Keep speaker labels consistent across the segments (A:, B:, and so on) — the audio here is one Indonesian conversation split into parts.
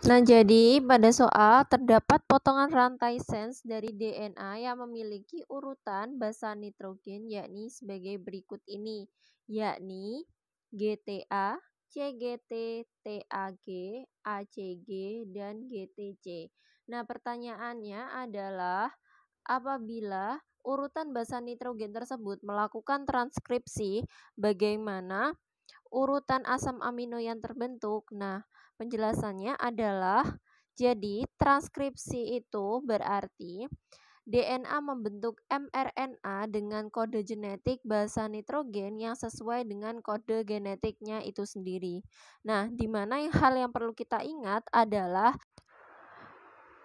A: Nah, jadi pada soal terdapat potongan rantai sens dari DNA yang memiliki urutan basa nitrogen yakni sebagai berikut ini, yakni GTA, CGT, TAG, ACG, dan GTC. Nah, pertanyaannya adalah apabila urutan basa nitrogen tersebut melakukan transkripsi, bagaimana urutan asam amino yang terbentuk? Nah, Penjelasannya adalah jadi transkripsi itu berarti DNA membentuk mRNA dengan kode genetik basa nitrogen yang sesuai dengan kode genetiknya itu sendiri. Nah, di mana hal yang perlu kita ingat adalah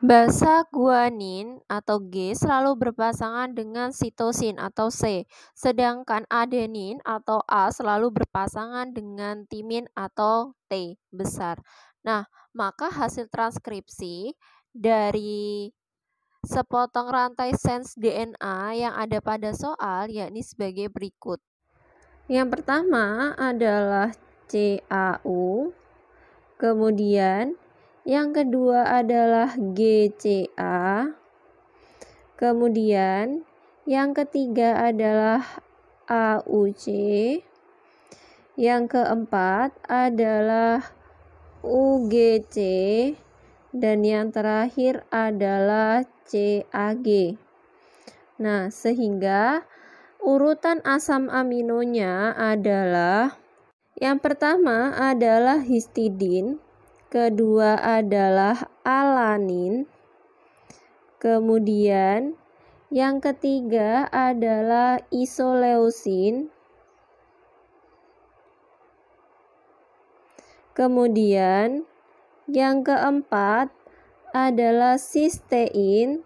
A: Basa guanin atau G selalu berpasangan dengan sitosin atau C, sedangkan adenin atau A selalu berpasangan dengan timin atau T besar. Nah, maka hasil transkripsi dari sepotong rantai sense DNA yang ada pada soal yakni sebagai berikut. Yang pertama adalah CAU, kemudian yang kedua adalah GCA, kemudian yang ketiga adalah AUC, yang keempat adalah UGC dan yang terakhir adalah CAG. Nah, sehingga urutan asam aminonya adalah yang pertama adalah histidin, kedua adalah alanin, kemudian yang ketiga adalah isoleusin, Kemudian yang keempat adalah sistein.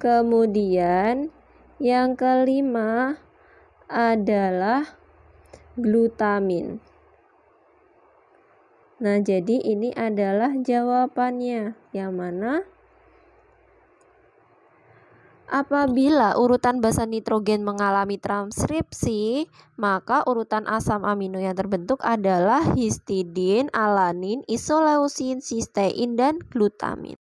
A: Kemudian yang kelima adalah glutamin. Nah, jadi ini adalah jawabannya. Yang mana? Apabila urutan basa nitrogen mengalami transkripsi, maka urutan asam amino yang terbentuk adalah histidin, alanin, isoleusin, sistein, dan glutamin.